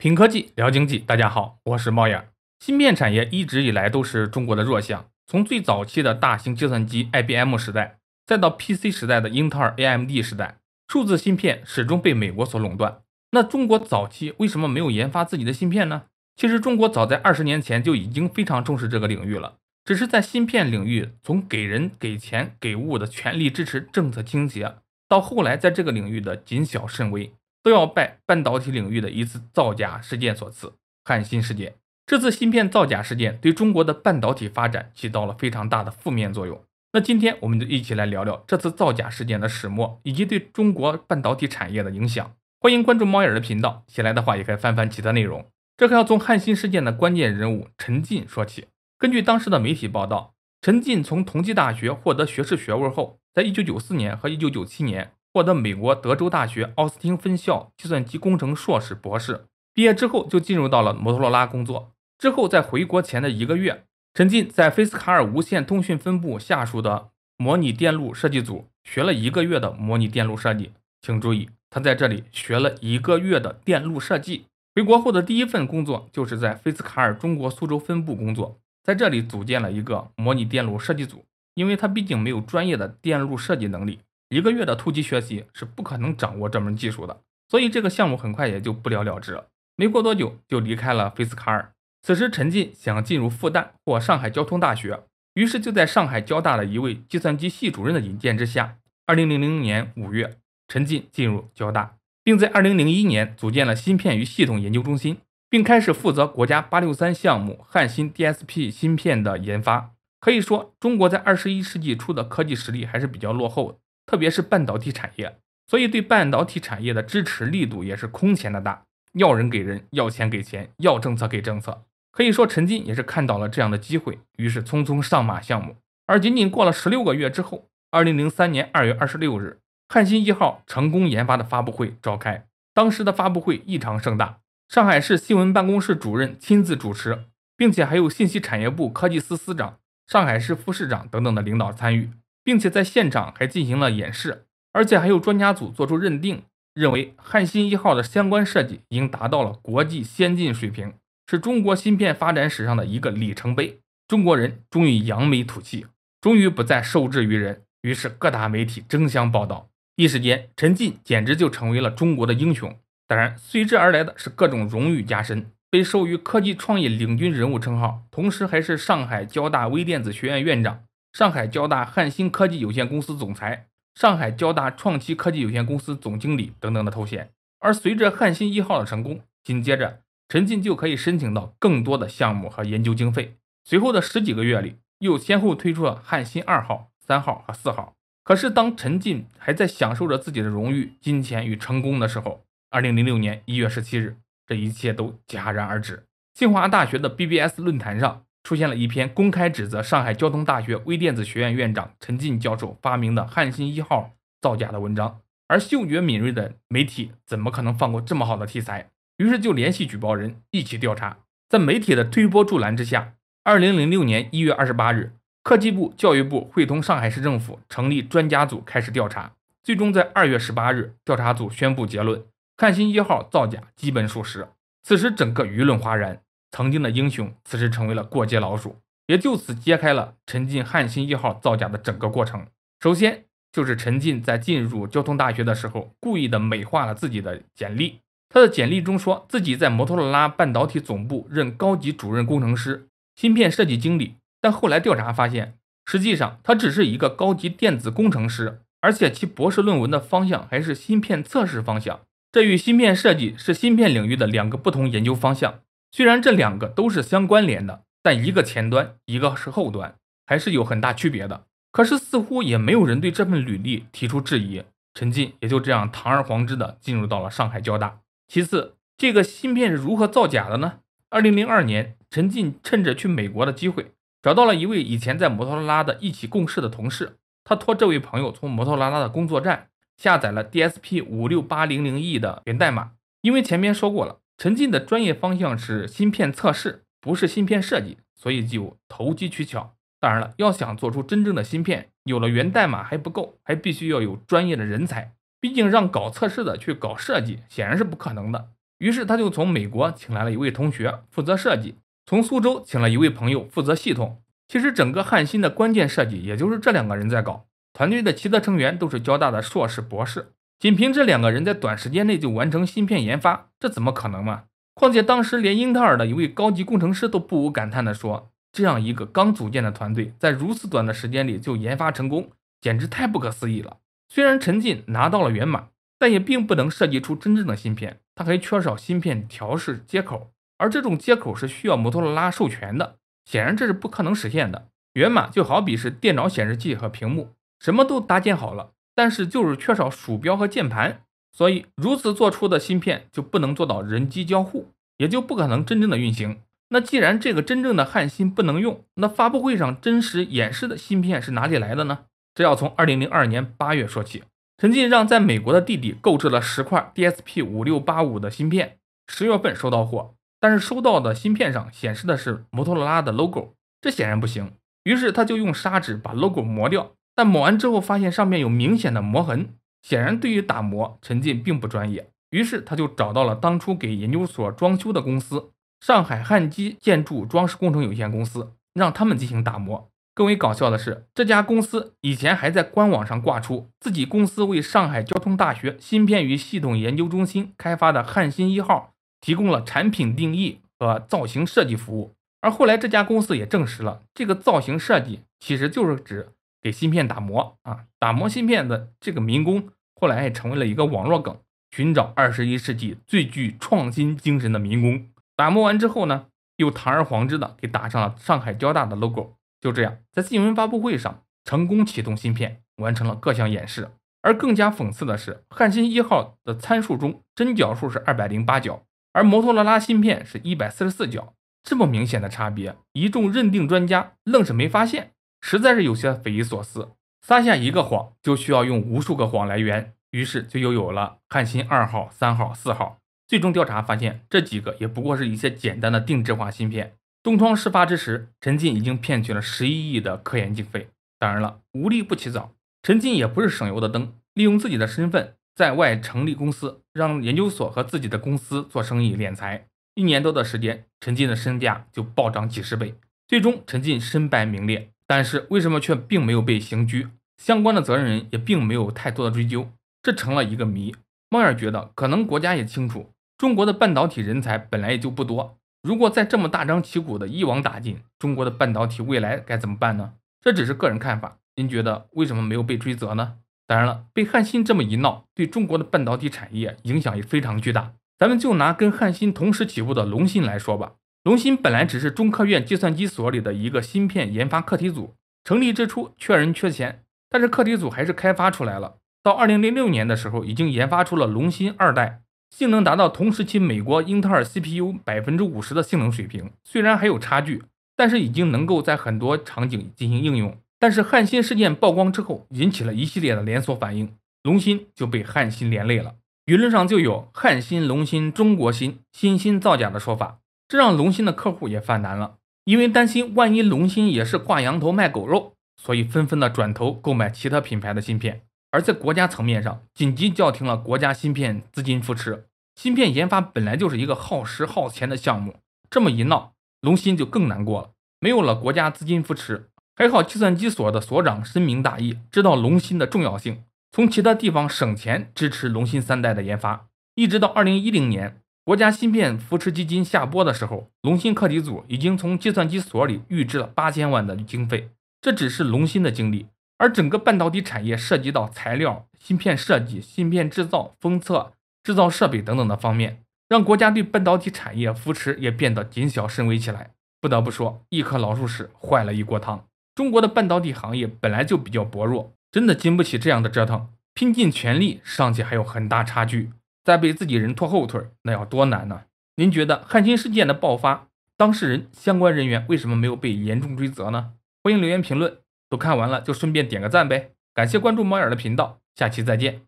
品科技聊经济，大家好，我是猫眼。芯片产业一直以来都是中国的弱项，从最早期的大型计算机 IBM 时代，再到 PC 时代的英特尔、AMD 时代，数字芯片始终被美国所垄断。那中国早期为什么没有研发自己的芯片呢？其实中国早在二十年前就已经非常重视这个领域了，只是在芯片领域从给人、给钱、给物的全力支持政策倾斜，到后来在这个领域的谨小慎微。都要拜半导体领域的一次造假事件所赐——汉芯事件。这次芯片造假事件对中国的半导体发展起到了非常大的负面作用。那今天我们就一起来聊聊这次造假事件的始末以及对中国半导体产业的影响。欢迎关注猫眼的频道，闲来的话也可以翻翻其他内容。这可要从汉芯事件的关键人物陈进说起。根据当时的媒体报道，陈进从同济大学获得学士学位后，在1994年和1997年。获得美国德州大学奥斯汀分校计算机工程硕士、博士，毕业之后就进入到了摩托罗拉工作。之后在回国前的一个月，陈进在菲斯卡尔无线通讯分部下属的模拟电路设计组学了一个月的模拟电路设计。请注意，他在这里学了一个月的电路设计。回国后的第一份工作就是在菲斯卡尔中国苏州分部工作，在这里组建了一个模拟电路设计组，因为他毕竟没有专业的电路设计能力。一个月的突击学习是不可能掌握这门技术的，所以这个项目很快也就不了了之。没过多久就离开了菲斯卡尔。此时陈进想进入复旦或上海交通大学，于是就在上海交大的一位计算机系主任的引荐之下，二零零零年五月，陈进进入交大，并在二零零一年组建了芯片与系统研究中心，并开始负责国家八六三项目汉芯 DSP 芯片的研发。可以说，中国在二十一世纪初的科技实力还是比较落后的。特别是半导体产业，所以对半导体产业的支持力度也是空前的大，要人给人，要钱给钱，要政策给政策。可以说，陈金也是看到了这样的机会，于是匆匆上马项目。而仅仅过了十六个月之后，二零零三年二月二十六日，汉芯一号成功研发的发布会召开，当时的发布会异常盛大，上海市新闻办公室主任亲自主持，并且还有信息产业部科技司司长、上海市副市长等等的领导参与。并且在现场还进行了演示，而且还有专家组做出认定，认为汉芯一号的相关设计已经达到了国际先进水平，是中国芯片发展史上的一个里程碑。中国人终于扬眉吐气，终于不再受制于人。于是各大媒体争相报道，一时间陈进简直就成为了中国的英雄。当然，随之而来的是各种荣誉加身，被授予科技创业领军人物称号，同时还是上海交大微电子学院院长。上海交大汉芯科技有限公司总裁、上海交大创奇科技有限公司总经理等等的头衔。而随着汉芯一号的成功，紧接着陈进就可以申请到更多的项目和研究经费。随后的十几个月里，又先后推出了汉芯二号、三号和四号。可是，当陈进还在享受着自己的荣誉、金钱与成功的时候，二零零六年一月十七日，这一切都戛然而止。清华大学的 BBS 论坛上。出现了一篇公开指责上海交通大学微电子学院院长陈进教授发明的“汉芯一号”造假的文章，而嗅觉敏锐的媒体怎么可能放过这么好的题材？于是就联系举报人一起调查。在媒体的推波助澜之下，二零零六年一月二十八日，科技部、教育部会同上海市政府成立专家组开始调查。最终在二月十八日，调查组宣布结论：“汉芯一号造假基本属实。”此时，整个舆论哗然。曾经的英雄，此时成为了过街老鼠，也就此揭开了陈进汉芯一号造假的整个过程。首先就是陈进在进入交通大学的时候，故意的美化了自己的简历。他的简历中说自己在摩托罗拉半导体总部任高级主任工程师、芯片设计经理，但后来调查发现，实际上他只是一个高级电子工程师，而且其博士论文的方向还是芯片测试方向，这与芯片设计是芯片领域的两个不同研究方向。虽然这两个都是相关联的，但一个前端，一个是后端，还是有很大区别的。可是似乎也没有人对这份履历提出质疑，陈进也就这样堂而皇之的进入到了上海交大。其次，这个芯片是如何造假的呢？二零零二年，陈进趁着去美国的机会，找到了一位以前在摩托罗拉的一起共事的同事，他托这位朋友从摩托罗拉的工作站下载了 DSP 五六八零零 E 的源代码，因为前面说过了。陈进的专业方向是芯片测试，不是芯片设计，所以就投机取巧。当然了，要想做出真正的芯片，有了源代码还不够，还必须要有专业的人才。毕竟让搞测试的去搞设计，显然是不可能的。于是他就从美国请来了一位同学负责设计，从苏州请了一位朋友负责系统。其实整个汉芯的关键设计，也就是这两个人在搞。团队的其他成员都是交大的硕士、博士。仅凭这两个人，在短时间内就完成芯片研发。这怎么可能嘛？况且当时连英特尔的一位高级工程师都不无感叹地说：“这样一个刚组建的团队，在如此短的时间里就研发成功，简直太不可思议了。”虽然陈进拿到了源码，但也并不能设计出真正的芯片，他还缺少芯片调试接口，而这种接口是需要摩托罗拉授权的，显然这是不可能实现的。源码就好比是电脑显示器和屏幕，什么都搭建好了，但是就是缺少鼠标和键盘。所以，如此做出的芯片就不能做到人机交互，也就不可能真正的运行。那既然这个真正的汉芯不能用，那发布会上真实演示的芯片是哪里来的呢？这要从二零零二年八月说起。陈进让在美国的弟弟购置了十块 DSP 五六八五的芯片，十月份收到货，但是收到的芯片上显示的是摩托罗拉的 logo，这显然不行。于是他就用砂纸把 logo 磨掉，但磨完之后发现上面有明显的磨痕。显然，对于打磨，陈进并不专业，于是他就找到了当初给研究所装修的公司——上海汉基建筑装饰工程有限公司，让他们进行打磨。更为搞笑的是，这家公司以前还在官网上挂出自己公司为上海交通大学芯片与系统研究中心开发的“汉芯一号”提供了产品定义和造型设计服务，而后来这家公司也证实了，这个造型设计其实就是指给芯片打磨啊，打磨芯片的这个民工。后来还成为了一个网络梗。寻找二十一世纪最具创新精神的民工，打磨完之后呢，又堂而皇之的给打上了上海交大的 logo。就这样，在新闻发布会上成功启动芯片，完成了各项演示。而更加讽刺的是，汉芯一号的参数中针脚数是二百零八脚，而摩托罗拉芯片是一百四十四脚，这么明显的差别，一众认定专家愣是没发现，实在是有些匪夷所思。撒下一个谎，就需要用无数个谎来圆，于是就又有了汉芯二号、三号、四号。最终调查发现，这几个也不过是一些简单的定制化芯片。东窗事发之时，陈进已经骗取了十一亿的科研经费。当然了，无利不起早，陈进也不是省油的灯，利用自己的身份在外成立公司，让研究所和自己的公司做生意敛财。一年多的时间，陈进的身价就暴涨几十倍。最终，陈进身败名裂，但是为什么却并没有被刑拘？相关的责任人也并没有太多的追究，这成了一个谜。猫眼觉得，可能国家也清楚，中国的半导体人才本来也就不多，如果再这么大张旗鼓的一网打尽，中国的半导体未来该怎么办呢？这只是个人看法，您觉得为什么没有被追责呢？当然了，被汉芯这么一闹，对中国的半导体产业影响也非常巨大。咱们就拿跟汉芯同时起步的龙芯来说吧，龙芯本来只是中科院计算机所里的一个芯片研发课题组，成立之初缺人缺钱。但是课题组还是开发出来了。到二零零六年的时候，已经研发出了龙芯二代，性能达到同时期美国英特尔 CPU 百分之五十的性能水平。虽然还有差距，但是已经能够在很多场景进行应用。但是汉芯事件曝光之后，引起了一系列的连锁反应，龙芯就被汉芯连累了。舆论上就有“汉芯龙芯中国芯新芯造假”的说法，这让龙芯的客户也犯难了，因为担心万一龙芯也是挂羊头卖狗肉。所以，纷纷的转头购买其他品牌的芯片，而在国家层面上，紧急叫停了国家芯片资金扶持。芯片研发本来就是一个耗时耗钱的项目，这么一闹，龙芯就更难过了。没有了国家资金扶持，还好计算机所的所长深明大义，知道龙芯的重要性，从其他地方省钱支持龙芯三代的研发。一直到二零一零年，国家芯片扶持基金下拨的时候，龙芯课题组已经从计算机所里预支了八千万的经费。这只是龙芯的经历，而整个半导体产业涉及到材料、芯片设计、芯片制造、封测、制造设备等等的方面，让国家对半导体产业扶持也变得谨小慎微起来。不得不说，一颗老鼠屎坏了一锅汤。中国的半导体行业本来就比较薄弱，真的经不起这样的折腾，拼尽全力尚且还有很大差距，再被自己人拖后腿，那要多难呢？您觉得汉芯事件的爆发，当事人相关人员为什么没有被严重追责呢？欢迎留言评论，都看完了就顺便点个赞呗！感谢关注猫眼的频道，下期再见。